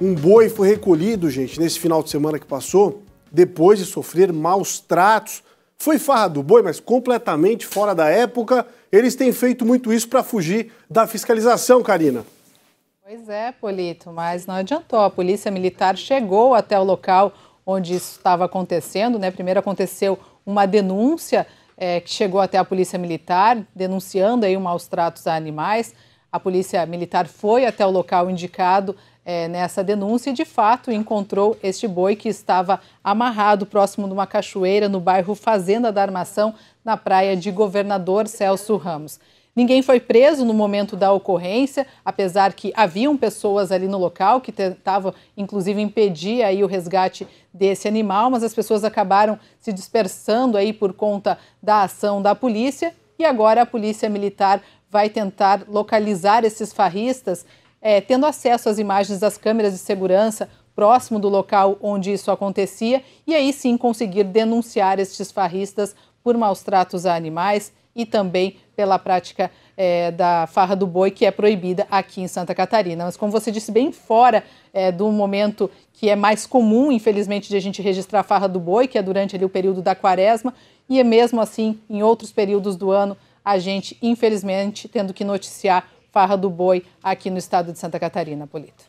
Um boi foi recolhido, gente, nesse final de semana que passou, depois de sofrer maus tratos. Foi farra do boi, mas completamente fora da época. Eles têm feito muito isso para fugir da fiscalização, Karina. Pois é, Polito, mas não adiantou. A polícia militar chegou até o local onde isso estava acontecendo, né? Primeiro aconteceu uma denúncia é, que chegou até a polícia militar, denunciando aí maus tratos a animais. A polícia militar foi até o local indicado é, nessa denúncia e, de fato, encontrou este boi que estava amarrado próximo de uma cachoeira no bairro Fazenda da Armação, na praia de Governador Celso Ramos. Ninguém foi preso no momento da ocorrência, apesar que haviam pessoas ali no local que tentavam, inclusive, impedir aí o resgate desse animal, mas as pessoas acabaram se dispersando aí por conta da ação da polícia e agora a polícia militar vai tentar localizar esses farristas, é, tendo acesso às imagens das câmeras de segurança próximo do local onde isso acontecia e aí sim conseguir denunciar estes farristas por maus tratos a animais e também pela prática é, da farra do boi, que é proibida aqui em Santa Catarina. Mas, como você disse, bem fora é, do momento que é mais comum, infelizmente, de a gente registrar a farra do boi, que é durante ali, o período da quaresma, e é mesmo assim, em outros períodos do ano, a gente, infelizmente, tendo que noticiar farra do boi aqui no estado de Santa Catarina, Polito.